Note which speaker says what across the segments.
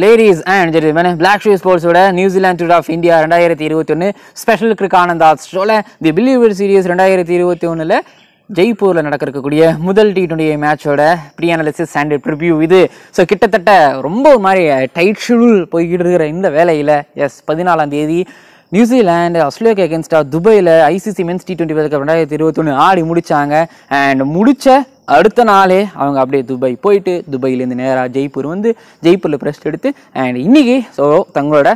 Speaker 1: ladies and gentleman black shoe ஸ்போர்ட்ஸோட New Zealand tour of India ரெண்டாயிரத்தி இருபத்தி ஒன்று ஸ்பெஷல் கிரிக் ஆனந்த் ஆஸ்ட்ரோல தி பிலீவர் சீரியஸ் ரெண்டாயிரத்தி இருபத்தி ஒன்றில் ஜெய்ப்பூரில் நடக்க இருக்கக்கூடிய முதல் டி டுவெண்ட்டி மேட்சோட ப்ரீ அனாலிசிஸ் அண்ட் ப்ரிவ்யூ இது ஸோ கிட்டத்தட்ட ரொம்ப ஒரு மாதிரி டைட் ஷெடியூல் போய்கிட்டு இருக்கிற இந்த வேலையில் எஸ் பதினாலாம் தேதி நியூசிலாண்டு ஆஸ்திரேலியாவுக்கு அகேன்ஸ்டாக துபாயில் ICC men's T twenty world cup ரெண்டாயிரத்தி இருபத்தொன்று ஆடி முடித்தாங்க அண்ட் முடித்த அடுத்த நாளே அவங்க அப்படியே துபாய் போயிட்டு துபாயிலேருந்து நேராக ஜெய்ப்பூர் வந்து ஜெய்ப்பூரில் ப்ரெஸ்ட் எடுத்து அண்ட் இன்றைக்கி ஸோ தங்களோட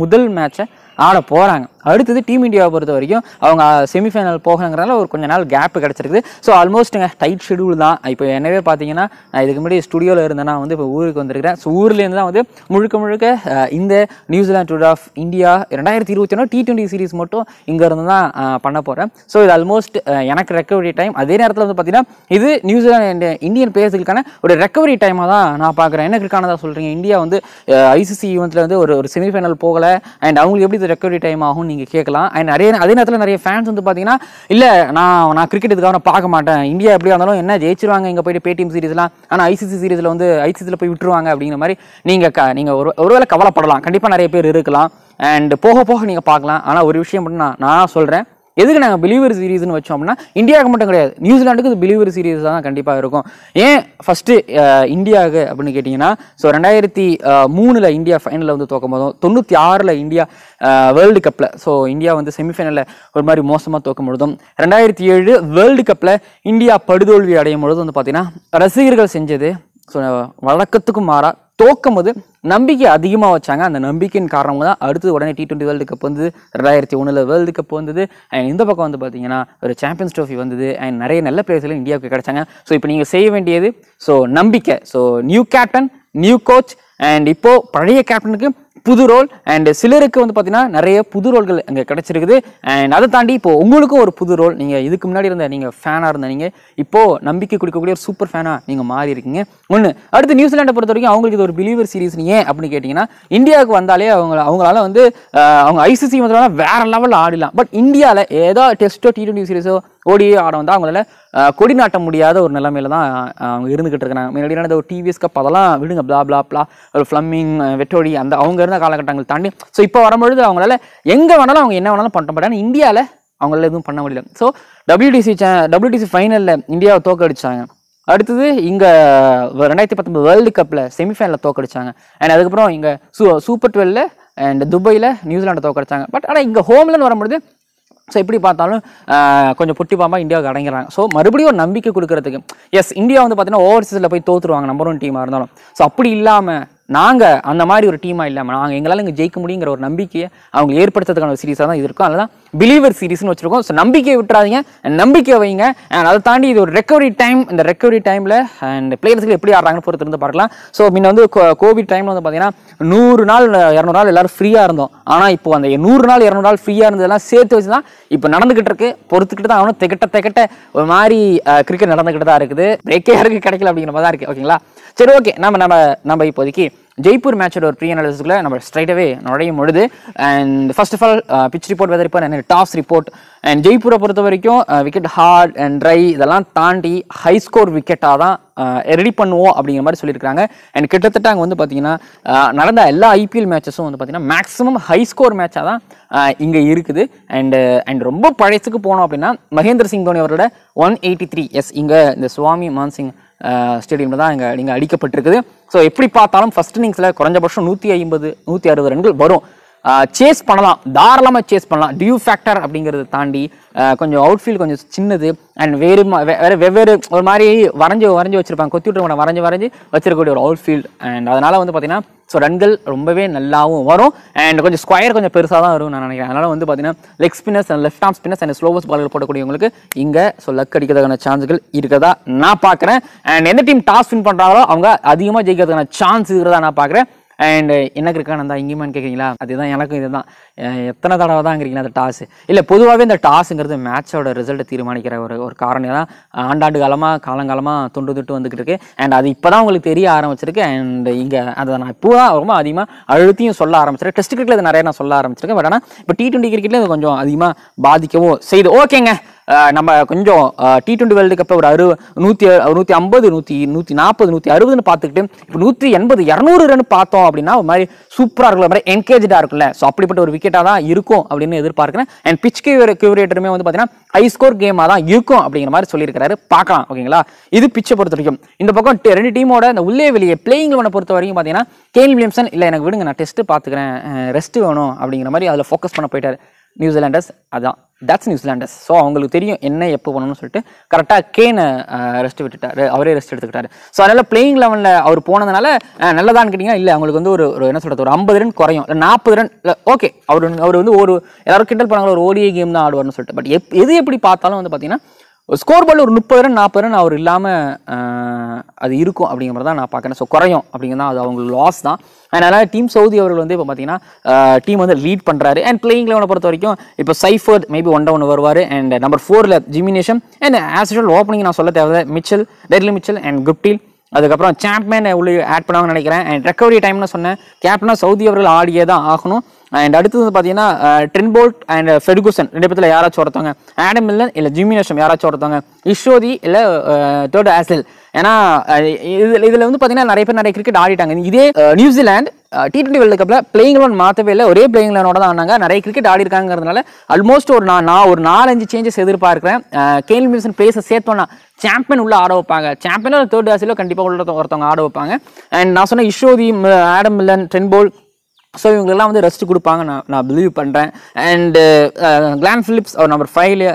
Speaker 1: முதல் மேட்சை ஆட போகிறாங்க அடுத்தது டீம் இந்தியாவை பொறுத்த வரைக்கும் அவங்க செமிஃபைனல் போகணுங்கிறனால ஒரு கொஞ்ச நாள் கேப் கிடச்சிருக்குது ஸோ ஆல்மோஸ்ட்டுங்க டைட் ஷெடியூல் தான் இப்போ என்னவே பார்த்தீங்கன்னா நான் இதுக்கு முன்னாடி ஸ்டுடியோவில் நான் வந்து இப்போ ஊருக்கு வந்திருக்கிறேன் ஸோ ஊர்லேருந்து தான் வந்து முழுக்க முழுக்க இந்த நியூசிலாந்து டூர் ஆஃப் இந்தியா ரெண்டாயிரத்தி இருபத்தி ஒன்று டி டுவெண்ட்டி சீரிஸ் மட்டும் இங்கேருந்து தான் பண்ண போகிறேன் ஸோ இது ஆல்மோஸ்ட் எனக்கு ரெக்கவரி டைம் அதே நேரத்தில் வந்து பார்த்தீங்கன்னா இது நியூசிலாந்து இந்தியன் பிளேயர்ஸுக்கான ஒரு ரெக்கவரி டைமாக தான் நான் பார்க்குறேன் எனக்கு இருக்கானதாக சொல்கிறீங்க இந்தியா வந்து ஐசிசி ஈவெண்ட்டில் வந்து ஒரு ஒரு செமிஃபைனல் போகலை அண்ட் அவங்களுக்கு எப்படி இது ரெக்கவரி டைம் ஆகும் நீங்கள் கேட்கலாம் அண்ட் நிறைய அதே நேரத்தில் நிறைய ஃபேன்ஸ் வந்து பார்த்தீங்கன்னா இல்லை நான் நான் கிரிக்கெட் இதுக்காக நான் பார்க்க மாட்டேன் இந்தியா எப்படியா இருந்தாலும் என்ன ஜெயிச்சிருவாங்க இங்கே போயிட்டு பேடிஎம் சீரிஸ்லாம் ஆனால் ஐசிசி சீரிஸில் வந்து ஐசிசியில் போய் விட்டுருவாங்க அப்படிங்கிற மாதிரி நீங்கள் க நீங்கள் ஒரு ஒருவேளை கவலைப்படலாம் கண்டிப்பாக நிறைய பேர் இருக்கலாம் அண்ட் போக போக நீங்கள் பார்க்கலாம் ஆனால் ஒரு விஷயம் மட்டும் நான் நான் சொல்கிறேன் எதுக்கு நாங்கள் பிலீவர் சீரீஸ்னு வச்சோம்னா இந்தியாவுக்கு மட்டும் கிடையாது நியூசிலாண்டுக்கு இது பிலீவர் சீரீஸ் தான் கண்டிப்பாக இருக்கும் ஏன் ஃபஸ்ட்டு இந்தியாவுக்கு அப்படின்னு கேட்டிங்கன்னா ஸோ ரெண்டாயிரத்தி மூணில் இந்தியா ஃபைனலில் வந்து தோக்கும் போதும் தொண்ணூற்றி ஆறில் இந்தியா வேர்ல்டு கப்பில் ஸோ இந்தியா வந்து செமிஃபைனலில் ஒரு மாதிரி மோசமாக தோக்கும் பொழுதும் ரெண்டாயிரத்தி ஏழு வேர்ல்டு கப்பில் இந்தியா படுதோல்வி அடையும் பொழுது வந்து பார்த்திங்கன்னா ரசிகர்கள் செஞ்சது ஸோ வழக்கத்துக்கும் மாறாக தோக்கும் போது நம்பிக்கை அதிகமாக வச்சாங்க அந்த நம்பிக்கையின் காரணமாக தான் அடுத்தது உடனே டி டுவெண்ட்டி வேர்ல்டு கப் வந்து ரெண்டாயிரத்தி ஒன்றில் வேர்ல்டு கப் வந்தது அண்ட் இந்த பக்கம் வந்து பார்த்தீங்கன்னா ஒரு சாம்பியன்ஸ் ட்ரோஃபி வந்தது அண்ட் நிறைய நல்ல பிளேயர்ஸ்லாம் இந்தியாவுக்கு கிடைச்சாங்க ஸோ இப்போ நீங்கள் செய்ய வேண்டியது ஸோ நம்பிக்கை so new captain new coach and இப்போது பழைய கேப்டனுக்கு புது ரோல் அண்ட் சிலருக்கு வந்து பார்த்தீங்கன்னா நிறைய புது ரோல்கள் அங்கே கிடச்சிருக்குது அண்ட் அதை தாண்டி இப்போ உங்களுக்கும் ஒரு புது ரோல் நீங்கள் இதுக்கு முன்னாடி இருந்த நீங்கள் ஃபேனாக இருந்த நீங்கள் இப்போது நம்பிக்கை கொடுக்கக்கூடிய ஒரு சூப்பர் ஃபேனாக நீங்கள் மாறி இருக்கீங்க ஒன்று அடுத்து நியூசிலாண்டை பொறுத்த வரைக்கும் அவங்களுக்கு இது ஒரு பிலீவர் சீரீஸ் ஏன் அப்படின்னு கேட்டிங்கன்னா இந்தியாவுக்கு வந்தாலே அவங்க அவங்களால வந்து அவங்க ஐசிசி வந்தாலும் வேறு லெவலில் ஆடிலாம் பட் இந்தியாவில் ஏதோ டெஸ்ட்டோ டி ட்வெண்ட்டி சீரீஸோ கோடி ஆடம் வந்து அவங்களால கொடி நாட்ட முடியாத ஒரு நிலைமையில தான் அவங்க இருந்துகிட்டு இருக்காங்க முன்னாடி ஒரு டிவிஎஸ் கப் அதெல்லாம் விடுங்க பிளா பிளா பிளா ஒரு ஃப்ளம்மிங் வெட்டோடி அந்த அவங்க இருந்த காலகட்டங்கள் தாண்டி ஸோ இப்போ வரும்பொழுது அவங்களால எங்கே வேணாலும் அவங்க என்ன வேணாலும் பண்ண பட் இந்தியாவில் அவங்களால எதுவும் பண்ண முடியல ஸோ டபிள்யூடிசி சே டபிள்யூடிசி ஃபைனலில் இந்தியாவை தோக்கடிச்சாங்க அடுத்தது இங்கே ரெண்டாயிரத்தி பத்தொம்பது வேர்ல்டு கப்பில் செமிஃபைனலில் தோக்கடிச்சாங்க அண்ட் அதுக்கப்புறம் இங்கே சூ சூப்பர் டுவெல்ல அண்ட் துபாயில் நியூசிலாண்டை தோக்கடிச்சாங்க பட் ஆனால் இங்கே ஹோம்லன்னு வரும்பொழுது ஸோ எப்படி பார்த்தாலும் கொஞ்சம் புட்டி பாம்பாக இந்தியாவுக்கு அடங்கிறாங்க ஸோ மறுபடியும் ஒரு நம்பிக்கை கொடுக்கறதுக்கு எஸ் இந்தியா வந்து பார்த்தீங்கன்னா ஓவர்சீஸில் போய் தோற்றுருவாங்க நம்பர் ஒன் டீமாக இருந்தாலும் ஸோ அப்படி இல்லாமல் நாங்கள் அந்த மாதிரி ஒரு டீமாக இல்லாமல் நாங்கள் எங்களால் இங்கே ஜெயிக்க முடியுங்கிற ஒரு நம்பிக்கையை அவங்க ஏற்படுத்துறதுக்கான ஒரு சீரீஸாக தான் இது இருக்கும் அதனால் தான் பிலீவர் சீரீஸ்னு வச்சுருக்கோம் ஸோ நம்பிக்கையை விட்டுறாதீங்க நம்பிக்கை வைங்க அண்ட் அதை தாண்டி இது ஒரு ரெக்கவரி டைம் இந்த ரெக்கவரி டைமில் அண்ட் பிளேயர்ஸுக்கு எப்படி ஆடுறாங்கன்னு பொறுத்து இருந்து பார்க்கலாம் ஸோ முன்ன வந்து கோவிட் டைமில் வந்து பார்த்தீங்கன்னா நூறு நாள் இரநூறு நாள் எல்லோரும் ஃப்ரீயாக இருந்தோம் ஆனால் இப்போ அந்த நூறு நாள் இரநூறு நாள் ஃப்ரீயாக இருந்ததெல்லாம் சேர்த்து வச்சு தான் இப்போ நடந்துக்கிட்டு இருக்கு பொறுத்துக்கிட்டு தான் அவனும் திகட்ட திகட்ட ஒரு மாதிரி கிரிக்கெட் நடந்துக்கிட்டு தான் இருக்குது பிரேக்கே யாருக்கு கிடைக்கல அப்படிங்கிற மாதிரி தான் இருக்குது ஓகேங்களா சரி ஓகே நம்ம நம்ம நம்ம இப்போதைக்கு ஜெய்ப்பூர் மேட்சோட ஒரு ப்ரீ அனாலிசிஸில் நம்ம ஸ்ட்ரைட்டாகவே நுழையும் பொழுது and first of all pitch report weather report and toss report and ஜெய்ப்பூரை பொறுத்த வரைக்கும் விக்கெட் ஹார்ட் அண்ட் ட்ரை இதெல்லாம் தாண்டி ஹை ஸ்கோர் விக்கெட்டாக தான் ரெடி uh, பண்ணுவோம் அப்படிங்கிற மாதிரி சொல்லியிருக்காங்க அண்ட் கிட்டத்தட்ட அங்கே வந்து பார்த்தீங்கன்னா uh, நடந்த எல்லா ஐபிஎல் மேட்சஸும் வந்து பார்த்தீங்கன்னா மேக்ஸிமம் ஹை ஸ்கோர் மேட்சாக தான் uh, இங்கே இருக்குது அண்டு அண்ட் ரொம்ப பழசுக்கு போனோம் அப்படின்னா மகேந்திர சிங் தோனி அவரோட ஒன் எயிட்டி த்ரீ எஸ் இங்கே இந்த சுவாமி மான்சிங் ஸ்டேடியமில் தான் இங்கே நீங்கள் அடிக்கப்பட்டிருக்குது ஸோ எப்படி பார்த்தாலும் ஃபஸ்ட் இன்னிங்ஸில் குறைஞ்சபட்சம் நூற்றி ஐம்பது நூற்றி அறுபது ரன்கள் வரும் சேஸ் பண்ணலாம் தாராளமாக சேஸ் பண்ணலாம் டியூ ஃபேக்டர் அப்படிங்கிறத தாண்டி கொஞ்சம் அவுட் ஃபீல் கொஞ்சம் சின்னது அண்ட் வேறு வேறு வெவ்வேறு ஒரு மாதிரி வரைஞ்சி வரைஞ்சி வச்சுருப்பாங்க கொத்தி விட்டுருவாங்க வரைஞ்சி வரைஞ்சி வச்சிருக்கக்கூடிய ஒரு அவுட் ஃபீல்ட் அண்ட் அதனால் வந்து பார்த்திங்கன்னா ஸோ ரன்கள் ரொம்பவே நல்லாவும் வரும் அண்ட் கொஞ்சம் ஸ்கொயர் கொஞ்சம் பெருசாக தான் வரும் நான் நினைக்கிறேன் அதனால் வந்து பார்த்திங்கன்னா leg spinners and left arm spinners and slowers பாலில் போடக்கூடியவங்களுக்கு இங்கே ஸோ லக் அடிக்கிறதுக்கான சான்ஸ்கள் இருக்கிறதா நான் பார்க்குறேன் அண்ட் எந்த டீம் டாஸ் வின் பண்ணுறாங்களோ அவங்க அதிகமாக ஜெயிக்கிறதுக்கான சான்ஸ் இருக்கிறதா நான் பார்க்குறேன் அண்ட் uh, என்ன இருக்கானு தான் இங்கேயுமான்னு கேட்குறீங்களா அதுதான் எனக்கும் இதுதான் எத்தனை தடவை தான்ங்கிறீங்களா அந்த டாஸ் இல்லை பொதுவாகவே இந்த டாஸுங்கிறது மேட்சோட ரிசல்ட்டை தீர்மானிக்கிற ஒரு ஒரு காரணம் தான் ஆண்டாண்டு காலமாக காலங்காலமாக தொண்டு தொட்டு வந்துக்கிட்டு இருக்கு அண்ட் அது இப்போ தான் உங்களுக்கு தெரிய ஆரம்பிச்சிருக்கு அண்ட் இங்கே அதை நான் இப்போ தான் ரொம்ப அதிகமாக அழுத்தியும் சொல்ல ஆரம்பிச்சிருக்கேன் டெஸ்ட் கிரிக்கெட்டில் நிறைய நான் சொல்ல ஆரம்பிச்சிருக்கேன் பட் ஆனால் இப்போ டி ட்வெண்ட்டி கிரிக்கெட்டில் இது கொஞ்சம் அதிகமாக பாதிக்கவோ செய்யுது ஓகேங்க நம்ம கொஞ்சம் டி டுவெண்ட்டி வேர்ல்டு கப்பை ஒரு அறு நூற்றி நூற்றி ஐம்பது நூற்றி நூற்றி நாற்பது நூற்றி அறுபதுன்னு பார்த்துக்கிட்டு இப்போ நூற்றி எண்பது இரநூறு ரன் பார்த்தோம் அப்படின்னா ஒரு மாதிரி சூப்பராக இருக்கும் மாதிரி என்கேஜாக இருக்குல்ல ஸோ அப்படிப்பட்ட ஒரு விக்கெட்டாக தான் இருக்கும் அப்படின்னு எதிர்பார்க்குறேன் அண்ட் பிச் கியூரேட்டருமே வந்து பார்த்தீங்கன்னா ஹை ஸ்கோர் கேமாக தான் இருக்கும் அப்படிங்கிற மாதிரி சொல்லியிருக்காரு பார்க்கலாம் ஓகேங்களா இது பிச்சை பொறுத்த வரைக்கும் இந்த பக்கம் ரெண்டு டீமோட இந்த உள்ளே வெளியே பிளேயிங் ஒன்றை பொறுத்த வரைக்கும் பார்த்தீங்கன்னா கேன் வில்லியம்சன் இல்லை எனக்கு விடுங்க நான் டெஸ்ட்டு பார்த்துக்கிறேன் ரெஸ்ட்டு வேணும் அப்படிங்கிற மாதிரி அதில் ஃபோக்கஸ் பண்ண போயிட்டார் நியூசிலாண்டர்ஸ் அதான் தட்ஸ் நியூசிலாண்டர்ஸ் ஸோ அவங்களுக்கு தெரியும் என்ன எப்போ பண்ணணும்னு சொல்லிட்டு கரெக்டாக கேனை ரெஸ்ட் விட்டுட்டாரு அவரே ரெஸ்ட் எடுத்துக்கிட்டாரு ஸோ அதனால் பிளேயிங் லெவனில் அவர் போனதுனால நல்லதான்னு கேட்டிங்கன்னா இல்லை அவங்களுக்கு வந்து ஒரு ஒரு என்ன சொல்கிறது ஒரு ஐம்பது ரன் குறையும் இல்லை நாற்பது ரன் இல்லை ஓகே அவர் அவர் வந்து ஒரு எல்லோரும் கிண்டல் பண்ணாங்களோ ஒரு ஓடிஏ கேம் தான் ஆடுவார்னு சொல்லிட்டு பட் எப் எது எப்படி பார்த்தாலும் வந்து பார்த்தீங்கன்னா ஸ்கோர் பால் ஒரு முப்பது ரன் நாற்பது ரன் அவர் இல்லாமல் அது இருக்கும் அப்படிங்கிற தான் நான் பார்க்குறேன் ஸோ குறையும் அப்படிங்கிறது தான் அது அவங்க லாஸ் தான் அண்ட் அதனால் டீம் சவுதி அவர்கள் வந்து இப்போ பார்த்தீங்கன்னா டீம் வந்து லீட் பண்ணுறாரு அண்ட் பிளேயிங் லெவனை பொறுத்த வரைக்கும் இப்போ சைஃபர் மேபி ஒன் டவுன் வருவார் அண்ட் நம்பர் ஃபோரில் ஜிமினேஷன் அண்ட் ஆஸ் யூஷுவல் ஓப்பனிங் நான் சொல்ல தேவை Mitchell Daryl Mitchell and Guptill அதுக்கப்புறம் சாம்பியன் உள்ளே ஆட் பண்ணுவாங்கன்னு நினைக்கிறேன் அண்ட் ரெக்கவரி டைம்னு சொன்னேன் கேப்டனாக சவுதி அவர்கள் ஆடியே தான் ஆகணும் அண்ட் அடுத்தது வந்து பார்த்தீங்கன்னா போல்ட் அண்ட் ஃபெர்குசன் ரெண்டு பேத்தில் யாராச்சும் ஒருத்தவங்க ஆடம் மில்லன் இல்லை நஷம் யாராச்சும் ஒருத்தவங்க இஷோதி இல்லை தேர்ட் ஆசில் ஏன்னா இதில் இதில் வந்து பார்த்தீங்கன்னா நிறைய பேர் நிறைய கிரிக்கெட் ஆடிட்டாங்க இதே நியூசிலாந்து டி டுவெண்ட்டி வேர்ல்டு கப்பில் பிளேயிங் லோன் மாற்றவே இல்லை ஒரே பிளேயிங் லோனோட தான் ஆனாங்க நிறைய கிரிக்கெட் ஆடி இருக்காங்கிறதுனால ஆல்மோஸ்ட் ஒரு நான் நான் ஒரு நாலஞ்சு சேஞ்சஸ் எதிர்பார்க்குறேன் கேல் மியூசன் பிளேஸை சேர்த்தோன்னா சாம்பியன் உள்ளே ஆட வைப்பாங்க சாம்பியனோ தேர்ட் ஆசிலோ கண்டிப்பாக உள்ள ஒருத்தவங்க ஆட வைப்பாங்க அண்ட் நான் சொன்ன இஷோதி ஆடம் மில்லன் போல் ஸோ இவங்களுக்குலாம் வந்து ரெஸ்ட் கொடுப்பாங்க நான் நான் பிலீவ் பண்ணுறேன் அண்டு கிளான் ஃபிலிப்ஸ் ஒரு நம்பர் ஃபைவ்ல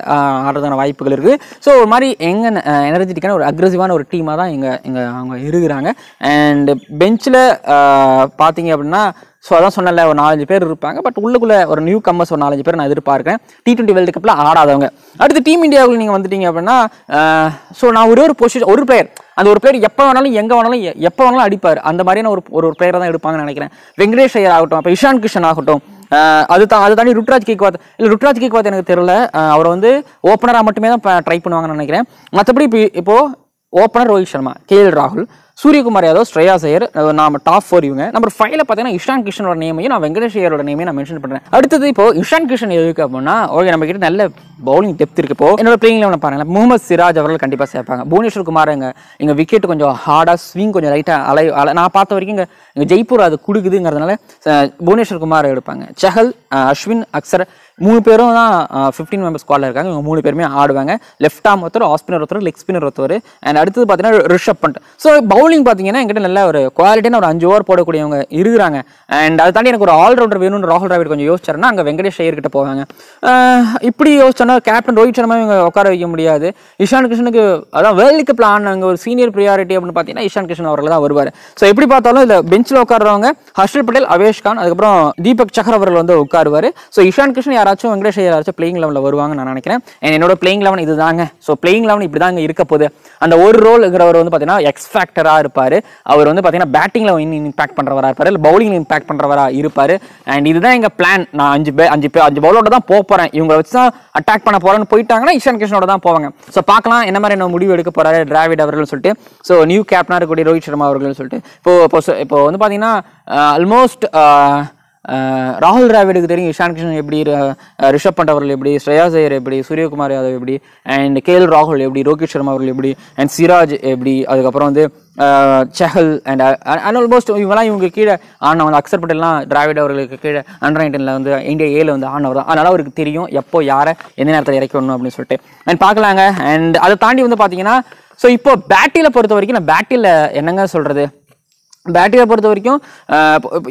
Speaker 1: ஆடுறதான வாய்ப்புகள் இருக்குது ஸோ ஒரு மாதிரி எங்கே எனர்ஜெட்டிக்கான uh, ஒரு அக்ரஸிவான ஒரு டீமாக தான் இங்கே இங்கே அவங்க இருக்கிறாங்க அண்டு பெஞ்சில் uh, பார்த்தீங்க அப்படின்னா ஸோ அதான் சொன்னல ஒரு நாலஞ்சு பேர் இருப்பாங்க பட் உள்ளுக்குள்ளே ஒரு நியூ கம்மர்ஸ் ஒரு நாலஞ்சு பேர் நான் எதிர்பார்க்குறேன் டி டுவெண்ட்டி வேர்ல்டு கப்பில் ஆடாதவங்க அடுத்து டீம் இந்தியாவுக்கு நீங்கள் வந்துட்டீங்க அப்படின்னா ஸோ நான் ஒரே ஒரு பொசிஷன் ஒரு பிளேயர் அந்த ஒரு பிளேயர் எப்போ வேணாலும் எங்கே வேணாலும் எப்போ வேணாலும் அடிப்பார் அந்த மாதிரியான ஒரு ஒரு பிளேயரை தான் எடுப்பாங்கன்னு நினைக்கிறேன் வெங்கடேஷ் ஐயர் ஆகட்டும் அப்போ இஷான் கிஷன் ஆகட்டும் அது தான் அது தாண்டி ருட்ராஜ் கேக்வாத் இல்லை ருட்ராஜ் கேக்வாத் எனக்கு தெரியல அவரை வந்து ஓப்பனராக மட்டுமே தான் ட்ரை பண்ணுவாங்கன்னு நினைக்கிறேன் மற்றபடி இப்போ இப்போது opener Rohit Sharma K L ராகுல் சூரியகுமார் யாதவ் ஸ்ரேயா சையர் நம்ம டாப் ஃபோர் இவங்க நம்பர் ஃபைவ்ல பார்த்தீங்கன்னா இஷான் கிஷனோட நேமையும் நான் வெங்கடேஷ் ஐயரோட நேமையும் நான் மென்ஷன் பண்ணுறேன் அடுத்தது இப்போ இஷான் கிஷன் எதுக்கு அப்படின்னா ஓகே நம்ம கிட்ட நல்ல பவுலிங் டெப்த் இருக்கு இப்போ என்னோட பிளேயிங் ஒன்று பாருங்க முகமது சிராஜ் அவர்கள் கண்டிப்பாக சேர்ப்பாங்க புவனேஸ்வர் குமார் எங்க எங்கள் விக்கெட் கொஞ்சம் ஹார்டாக ஸ்விங் கொஞ்சம் லைட்டாக அலை அலை நான் பார்த்த வரைக்கும் இங்கே ஜெய்ப்பூர் அது கொடுக்குதுங்கிறதுனால புவனேஸ்வர் குமார் எடுப்பாங்க சஹல் அஸ்வின் அக்சர் மூணு பேரும் தான் ஃபிஃப்டீன் மெம்பர் ஸ்குவாடில் இருக்காங்க இவங்க மூணு பேருமே ஆடுவாங்க லெஃப்ட் ஆம் ஒருத்தர் ஆஸ்பினர் ஒருத்தர் லெக் ஸ்பினர் ஒருத்தர் அண்ட் அடுத்தது பார்த்தீங்கன்னா Rishabh Pant so bowl bowling பார்த்தீங்கன்னா என்கிட்ட நல்ல ஒரு குவாலிட்டியான ஒரு அஞ்சு ஓவர் போடக்கூடியவங்க இருக்கிறாங்க அண்ட் அதை தாண்டி எனக்கு ஒரு ஆல்ரவுண்டர் வேணும்னு ராகுல் டிராவிட் கொஞ்சம் யோசிச்சார்னா அங்கே வெங்கடேஷ் ஐயர்கிட்ட போவாங்க இப்படி யோசிச்சோன்னா கேப்டன் ரோஹித் சர்மா இவங்க உட்கார வைக்க முடியாது இஷான் கிருஷ்ணுக்கு அதான் வேர்ல்டு கப்பில் ஆனவங்க ஒரு சீனியர் ப்ரியாரிட்டி அப்படின்னு பார்த்தீங்கன்னா இஷான் கிருஷ்ணன் அவர்கள் தான் வருவார் ஸோ எப்படி பார்த்தாலும் இந்த பெஞ்சில் உட்காடுறவங்க ஹர்ஷல் பட்டேல் அவேஷ் கான் அதுக்கப்புறம் தீபக் சக்கர் அவர்கள் வந்து உட்காருவார் ஸோ இஷான் கிருஷ்ணன் யாராச்சும் வெங்கடேஷ் யாராச்சும் பிளேயிங் லெவலில் வருவாங்கன்னு நான் நினைக்கிறேன் என்னோட பிளேயிங் லெவன் இது தாங்க ஸோ பிளேயிங் லெவன் இப்படி தாங்க இருக்க போகுது அந்த ஒரு ரோல் இருக்கிறவர் வந்து பார்த்தீங்கன்னா எக்ஸ் ஃபேக்டராக ஸ்டாராக இருப்பார் அவர் வந்து பார்த்தீங்கன்னா பேட்டிங்கில் இன்னும் இம்பாக்ட் பண்ணுறவராக இருப்பார் இல்லை பவுலிங் இம்பாக்ட் பண்ணுறவராக இருப்பார் அண்ட் இதுதான் எங்கள் பிளான் நான் அஞ்சு பே அஞ்சு பே அஞ்சு பவுலோட தான் போகிறேன் இவங்களை வச்சு தான் அட்டாக் பண்ண போகிறேன்னு போயிட்டாங்கன்னா இஷன் கிருஷ்ணோட தான் போவாங்க ஸோ பார்க்கலாம் என்ன மாதிரி என்ன முடிவு எடுக்க போகிறாரு டிராவிட் அவர்கள் சொல்லிட்டு ஸோ நியூ கேப்டனாக இருக்கக்கூடிய ரோஹித் சர்மா அவர்கள் சொல்லிட்டு இப்போ இப்போ இப்போ வந்து பார்த்தீங்கன்னா ஆல்மோஸ்ட் uh, uh, uh, ராகுல் டிராவிடுக்கு தெரியும் இஷான் கிருஷ்ணன் எப்படி ரிஷப் பண்ட் அவர்கள் எப்படி ஸ்ரேயா ஜெயர் எப்படி சூரியகுமார் யாதவ் எப்படி அண்ட் கே எல் ராகுல் எப்படி ரோஹித் சர்மா அவர்கள் எப்படி அண்ட் சிராஜ் எப்படி அதுக்கப்புறம் வந்து செஹல் அண்ட் அண்ட் ஆல்மோஸ்ட் இவங்கெல்லாம் இவங்க கீழே ஆனவர் வந்து அக்சர் பட்டேல்லாம் டிராவிட் அவர்களுக்கு கீழே அண்டர் நைன்டீனில் வந்து இந்தியா ஏழு வந்து ஆனவர் தான் அதனால் அவருக்கு தெரியும் எப்போ யாரை எந்த நேரத்தில் இறக்கணும் அப்படின்னு சொல்லிட்டு அண்ட் பார்க்கலாங்க அண்ட் அதை தாண்டி வந்து பார்த்தீங்கன்னா ஸோ இப்போ பேட்டியில் பொறுத்த வரைக்கும் நான் பேட்டியில் என்னங்க சொல்கிறது பேட்டியை பொறுத்த வரைக்கும் uh,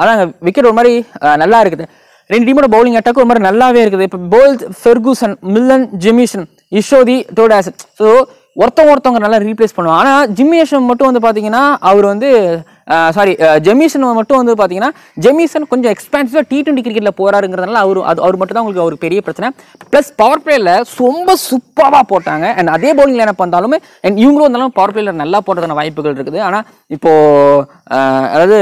Speaker 1: அதாங்க விக்கெட் ஒரு மாதிரி uh, நல்லா இருக்குது ரெண்டு டீமோட பவுலிங் அட்டாக் ஒரு மாதிரி நல்லாவே இருக்குது இப்போ போல்த் ஃபெர்கூசன் மில்லன் ஜெமிஷன் இஷோதி டோடாசன் ஸோ ஒருத்தவங்க ஒருத்தவங்க நல்லா ரீப்ளேஸ் பண்ணுவாங்க ஆனால் ஜிம்மி மட்டும் வந்து பார்த்தீங்கன்னா அவர் வந்து சாரி ஜெமிசன் மட்டும் வந்து பார்த்தீங்கன்னா ஜெமிசன் கொஞ்சம் எக்ஸ்பான்சிவாக டி டுவெண்ட்டி கிரிக்கெட்டில் போகிறாருங்கிறதுனால அவர் அது அவர் மட்டும் தான் உங்களுக்கு ஒரு பெரிய பிரச்சனை ப்ளஸ் பவர் பிளேயில் ரொம்ப சூப்பராக போட்டாங்க அண்ட் அதே பவுலிங்கில் என்ன பண்ணாலுமே அண்ட் இவங்களும் வந்தாலும் பவர் பிளேயில் நல்லா போடுறதுக்கான வாய்ப்புகள் இருக்குது ஆனால் இப்போது அதாவது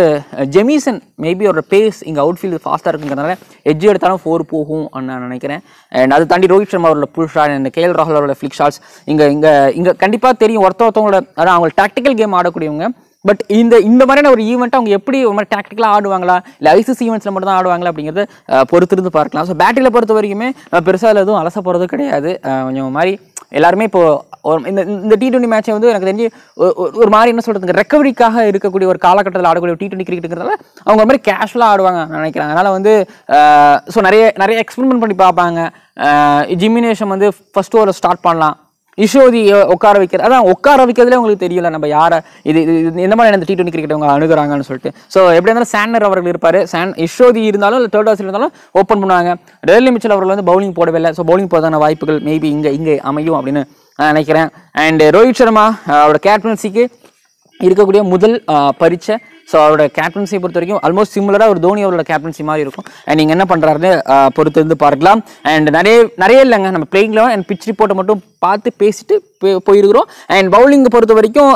Speaker 1: ஜெமிசன் மேபி அவரோட பேஸ் இங்கே அவுட் ஃபீல்டு ஃபாஸ்ட்டாக இருக்குங்கிறதுனால எஜ்ஜு எடுத்தாலும் ஃபோர் போகும் நான் நினைக்கிறேன் அண்ட் அது தாண்டி ரோஹித் சர்மா அவரோட pull shot and K L ராகுல் அவரோட ஃபிளிக் ஷாட்ஸ் இங்கே இங்கே இங்கே கண்டிப்பாக தெரியும் ஒருத்த ஒருத்தவங்களோட அதான் அவங்க டாக்டிக்கல் கேம் ஆடக்கூடியவங்க பட் இந்த இந்த மாதிரியான ஒரு ஈவெண்ட் அவங்க எப்படி ஒரு மாதிரி டாக்டிக்கலாக ஆடுவாங்களா இல்லை ஐசிசி ஈவெண்ட்ஸில் மட்டும் தான் ஆடுவாங்களா அப்படிங்கிறது பொறுத்திருந்து பார்க்கலாம் ஸோ பேட்டரியில் பொறுத்த வரைக்குமே பெருசாக எதுவும் அலச போகிறது கிடையாது கொஞ்சம் மாதிரி எல்லாருமே இப்போது ஒரு இந்த இந்த டி டுவெண்ட்டி மேட்சை வந்து எனக்கு தெரிஞ்சு ஒரு மாதிரி என்ன சொல்கிறது ரெக்கவரிக்காக இருக்கக்கூடிய ஒரு காலகட்டத்தில் ஆடக்கூடிய டி டுவெண்ட்டி கிரிக்கெட்டுங்கிறதால அவங்க ஒரு மாதிரி கேஷுவலாக ஆடுவாங்க நினைக்கிறாங்க அதனால் வந்து ஸோ நிறைய நிறைய எக்ஸ்பெரிமெண்ட் பண்ணி பார்ப்பாங்க ஜிமினேஷன் வந்து ஃபஸ்ட்டு ஓவரில் ஸ்டார்ட் பண்ணலாம் இஷோதி உட்கார வைக்கிறது அதான் உட்கார வைக்கிறதுல உங்களுக்கு தெரியல நம்ம யாரை இது இது இந்த மாதிரி இந்த டி டுவெண்ட்டி கிரிக்கெட் அவங்க அணுகிறாங்கன்னு சொல்லிட்டு ஸோ எப்படி இருந்தாலும் சேனர் அவர்கள் இருப்பார் சேன் இஷோதி இருந்தாலும் இல்லை தேர்ட் ஹவுஸ் இருந்தாலும் ஓப்பன் பண்ணுவாங்க டெல்லி மிச்சல் அவர்கள் வந்து பவுலிங் போடவே இல்லை ஸோ பவுலிங் போகிறதான வாய்ப்புகள் மேபி இங்கே இங்கே அமையும் அப்படின்னு நினைக்கிறேன் அண்ட் ரோஹித் சர்மா அவரோட கேப்டன்சிக்கு இருக்கக்கூடிய முதல் பரீட்சை ஸோ அவரோட கேப்டன்சியை பொறுத்த வரைக்கும் ஆல்மோஸ்ட் சிம்லராக ஒரு தோனி அவரோட கேப்டன்சி மாதிரி இருக்கும் அண்ட் நீங்கள் என்ன பண்ணுறாருன்னு பொறுத்து வந்து பார்க்கலாம் அண்ட் நிறைய நிறைய இல்லைங்க நம்ம பிளேயிங் லெவன் அண்ட் பிச் ரிப்போர்ட்டை மட்டும் பார்த்து பேசிட்டு போயிருக்கிறோம் அண்ட் பவுலிங் பொறுத்த வரைக்கும்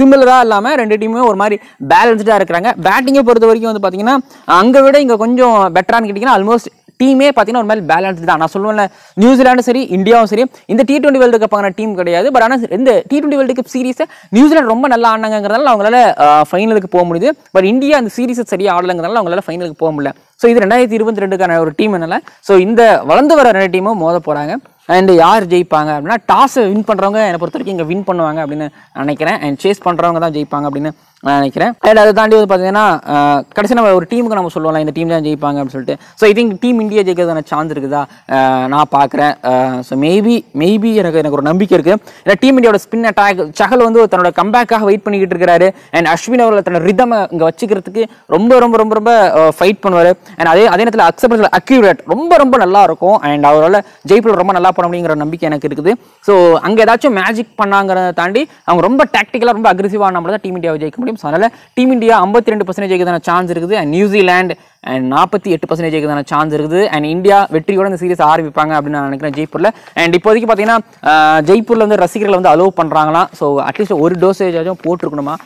Speaker 1: சிமிலராக இல்லாமல் ரெண்டு டீமுமே ஒரு மாதிரி பேலன்ஸ்டாக இருக்கிறாங்க பேட்டிங்கை பொறுத்த வரைக்கும் வந்து பார்த்தீங்கன்னா அங்கே விட இங்கே கொஞ்சம் பெட்டரானு கேட்டிங்கன்னா ஆல்மோஸ்ட் டீமே பார்த்தீங்கன்னா ஒரு மாதிரி பேலன்ஸ் தான் நான் சொல்லுவேன் நியூசிலாண்டும் சரி இந்தியாவும் சரி இந்த டி டுவெண்ட்டி வேர்ல்டு கப்பான டீம் கிடையாது பட் ஆனால் இந்த டி டுவெண்ட்டி வேர்ல்டு கப் சீரிஸை நியூசிலாண்டு ரொம்ப நல்லா ஆனாங்கிறதுனால அவங்களால ஃபைனலுக்கு போக முடியுது பட் இந்தியா அந்த சீரிஸை சரியாக ஆடலங்கிறதுனால அவங்களால ஃபைனலுக்கு போக முடியல ஸோ இது ரெண்டாயிரத்தி இருபத்தி ரெண்டுக்கான ஒரு டீம் என்னால் ஸோ இந்த வளர்ந்து வர ரெண்டு டீமும் மோத போகிறாங்க அண்ட் யார் ஜெயிப்பாங்க அப்படின்னா டாஸை வின் பண்ணுறவங்க என்னை பொறுத்த வரைக்கும் இங்கே வின் பண்ணுவாங்க அப்படின்னு நினைக்கிறேன் அண்ட் சேஸ் பண்ணுறவங்க தான் ஜெயிப்பாங்க அப்படின்னு நான் நினைக்கிறேன் அண்ட் அதை தாண்டி வந்து பார்த்தீங்கன்னா கடைசி நம்ம ஒரு டீமுக்கு நம்ம சொல்லலாம் இந்த டீம் தான் ஜெயிப்பாங்க அப்படின்னு சொல்லிட்டு so I think team India ஜெயிக்கிறதான சான்ஸ் இருக்குதா நான் பார்க்குறேன் ஸோ மேபி மேபி எனக்கு எனக்கு ஒரு நம்பிக்கை இருக்குது ஏன்னா டீம் இந்தியாவோட ஸ்பின் அட்டாக் சகல் வந்து தன்னோட கம்பேக்காக வெயிட் பண்ணிக்கிட்டு இருக்கிறாரு அண்ட் அஸ்வின் அவர்கள் தன்னோட ரிதமை இங்கே வச்சுக்கிறதுக்கு ரொம்ப ரொம்ப ரொம்ப ரொம்ப ஃபைட் பண்ணுவார் அண்ட் அதே அதே நேரத்தில் அக்செப்டன்ஸில் அக்யூரேட் ரொம்ப ரொம்ப நல்லா இருக்கும் அண்ட் அவரால் ஜெய்ப்பூர் ரொம்ப நல்லா பண்ண முடியுங்கிற நம்பிக்கை எனக்கு இருக்குது ஸோ அங்கே ஏதாச்சும் மேஜிக் பண்ணாங்கிறத தாண்டி அவங்க ரொம்ப டாக்டிக்கலாக ரொம்ப அக்ரெசிவாக நம்மள தான் டீம் இந்தியாவை ஜெயிக்க முடியும் முடியும் ஸோ அதனால் டீம் இந்தியா ஐம்பத்தி ரெண்டு பர்சன்டேஜ் சான்ஸ் இருக்குது அண்ட் அண்ட் நாற்பத்தி எட்டு பர்சன்டேஜுக்கான சான்ஸ் இருக்குது அண்ட் இந்தியா வெற்றியோட இந்த சீரீஸ் ஆரம்பிப்பாங்க அப்படின்னு நான் நினைக்கிறேன் ஜெய்ப்பூரில் அண்ட் இப்போதைக்கு பார்த்தீங்கன்னா ஜெய்ப்பூரில் வந்து ரசிகர்களை வந்து அலோவ் பண்ணுறாங்களாம் ஸோ அட்லீஸ்ட் ஒரு டோசேஜ் ஆச்சும் போட்டிருக்கணுமா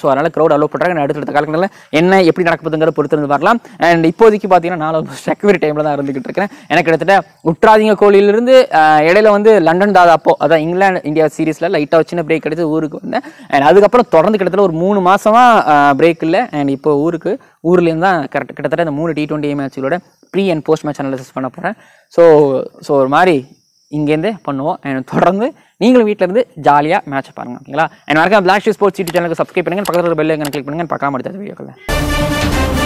Speaker 1: ஸோ அதனால் க்ரௌட் அலோவ் பண்ணுறாங்க நான் அடுத்தடுத்த காலங்களில் என்ன எப்படி நடக்குதுங்கிற பொறுத்திருந்து வரலாம் அண்ட் இப்போதைக்கு பார்த்தீங்கன்னா நான் ஒரு டைமில் தான் இருந்துக்கிட்டு இருக்கிறேன் எனக்கு கிட்டத்தட்ட உற்றாதிங்க கோழியிலிருந்து இடையில வந்து லண்டன் தாதா அப்போ அதான் இங்கிலாந்து இந்தியா சீரீஸில் லைட்டாக சின்ன பிரேக் கிடைச்சது ஊருக்கு வந்தேன் அண்ட் அதுக்கப்புறம் தொடர்ந்து கிட்டத்தட்ட ஒரு மூணு மாதமாக பிரேக் இல்லை அண்ட் இப்போ ஊருக்கு ஊர்லேருந்து தான் கரெக்ட் கிட்டத்தட்ட இந்த மூணு டி டுவெண்ட்டி மேட்ச்களோட pre and post match analysis பண்ண போகிறேன் ஸோ ஸோ ஒரு மாதிரி இங்கேருந்தே பண்ணுவோம் அண்ட் தொடர்ந்து நீங்களும் இருந்து ஜாலியாக மேட்ச் பாருங்க ஓகேங்களா அண்ட் மறக்காம பிளாக் ஸ்போர்ட்ஸ் யூடியூப் சேனலுக்கு சப்ஸ்கிரைப் பண்ணுங்கள் பக்கத்தில் பெல் எங்கே கிளிக் பண்ணுங்கள் பார்க்காம அடுத்த வீடியோக்கில்